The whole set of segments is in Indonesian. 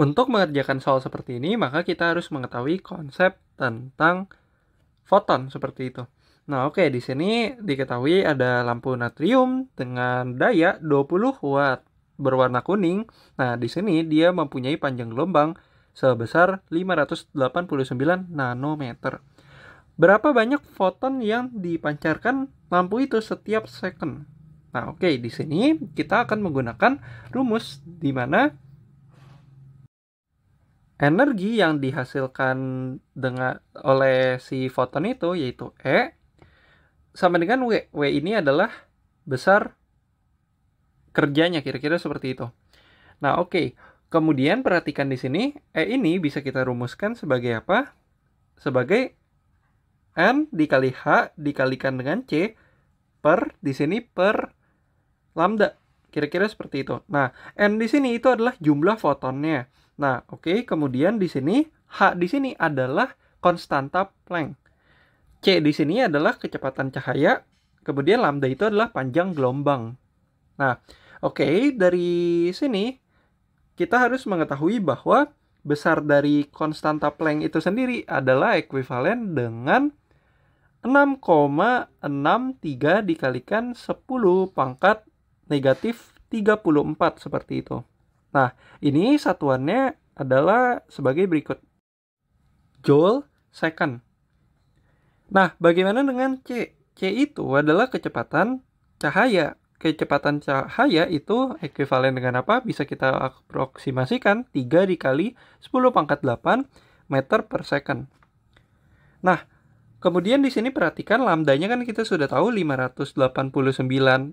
Untuk mengerjakan soal seperti ini, maka kita harus mengetahui konsep tentang foton seperti itu. Nah, oke, okay, di sini diketahui ada lampu natrium dengan daya 20 watt berwarna kuning. Nah, di sini dia mempunyai panjang gelombang sebesar 589 nanometer. Berapa banyak foton yang dipancarkan lampu itu setiap second? Nah, oke, okay, di sini kita akan menggunakan rumus di mana energi yang dihasilkan dengan oleh si foton itu yaitu E sama dengan W. W ini adalah besar kerjanya kira-kira seperti itu. Nah, oke. Okay. Kemudian perhatikan di sini E ini bisa kita rumuskan sebagai apa? Sebagai N dikali H dikalikan dengan C per di sini per lambda. Kira-kira seperti itu. Nah, N di sini itu adalah jumlah fotonnya. Nah, oke, okay, kemudian di sini H di sini adalah konstanta Planck. C di sini adalah kecepatan cahaya, kemudian lambda itu adalah panjang gelombang. Nah, oke, okay, dari sini kita harus mengetahui bahwa besar dari konstanta Planck itu sendiri adalah ekuivalen dengan 6,63 dikalikan 10 pangkat negatif 34 seperti itu. Nah, ini satuannya adalah sebagai berikut. Joule second. Nah, bagaimana dengan C? C itu adalah kecepatan cahaya. Kecepatan cahaya itu ekuivalen dengan apa? Bisa kita aproksimasikan 3 dikali 10 pangkat 8 meter per second. Nah, Kemudian di sini perhatikan lambdanya kan kita sudah tahu 589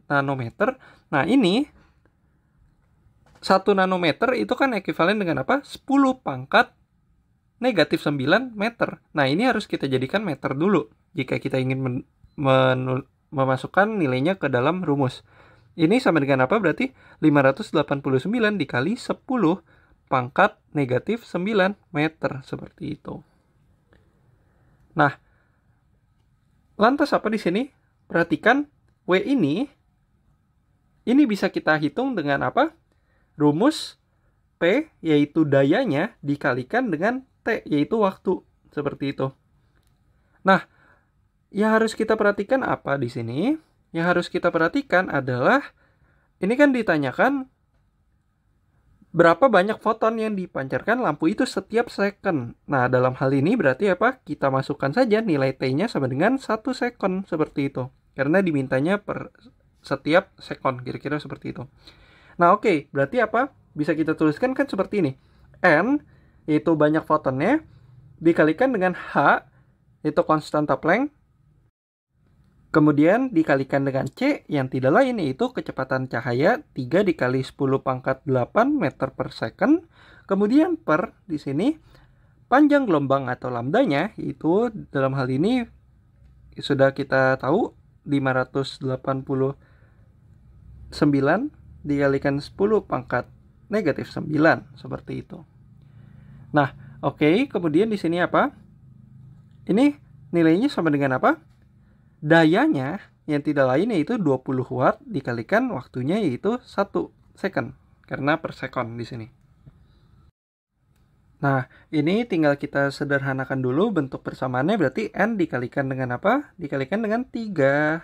nanometer. Nah, ini 1 nanometer itu kan ekuivalen dengan apa? 10 pangkat negatif 9 meter. Nah, ini harus kita jadikan meter dulu jika kita ingin men memasukkan nilainya ke dalam rumus. Ini sama dengan apa? Berarti 589 dikali 10 pangkat negatif 9 meter. Seperti itu. Nah, lantas apa di sini? Perhatikan W ini, ini bisa kita hitung dengan apa? rumus P yaitu dayanya dikalikan dengan T yaitu waktu. Seperti itu. Nah, yang harus kita perhatikan apa di sini? Yang harus kita perhatikan adalah ini kan ditanyakan berapa banyak foton yang dipancarkan lampu itu setiap second. Nah, dalam hal ini berarti apa? Kita masukkan saja nilai T-nya sama dengan 1 second seperti itu. Karena dimintanya per setiap second, kira-kira seperti itu. Nah, oke, okay, berarti apa? Bisa kita tuliskan kan seperti ini. N itu banyak fotonnya dikalikan dengan H itu konstanta Planck. Kemudian dikalikan dengan C yang tidak lain yaitu kecepatan cahaya 3 dikali 10 pangkat 8 meter per second. Kemudian per di sini panjang gelombang atau lambdanya itu dalam hal ini sudah kita tahu 589 dikalikan 10 pangkat negatif 9 seperti itu. Nah, oke, okay, kemudian di sini apa? Ini nilainya sama dengan apa? Dayanya yang tidak lain yaitu 20 watt dikalikan waktunya yaitu 1 second karena per second di sini. Nah, ini tinggal kita sederhanakan dulu bentuk persamaannya berarti N dikalikan dengan apa? Dikalikan dengan 33,77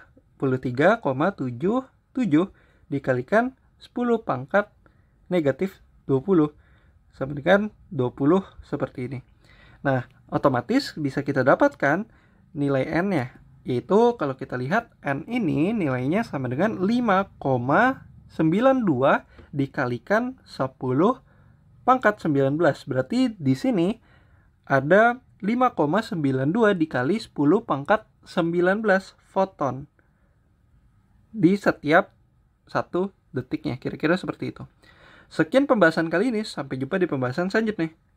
dikalikan 10 pangkat negatif 20 sama dengan 20 seperti ini. Nah, otomatis bisa kita dapatkan nilai n-nya, yaitu kalau kita lihat n ini nilainya sama dengan 5,92 dikalikan 10 pangkat 19. Berarti di sini ada 5,92 dikali 10 pangkat 19 foton di setiap satu detiknya. Kira-kira seperti itu. Sekian pembahasan kali ini, sampai jumpa di pembahasan selanjutnya.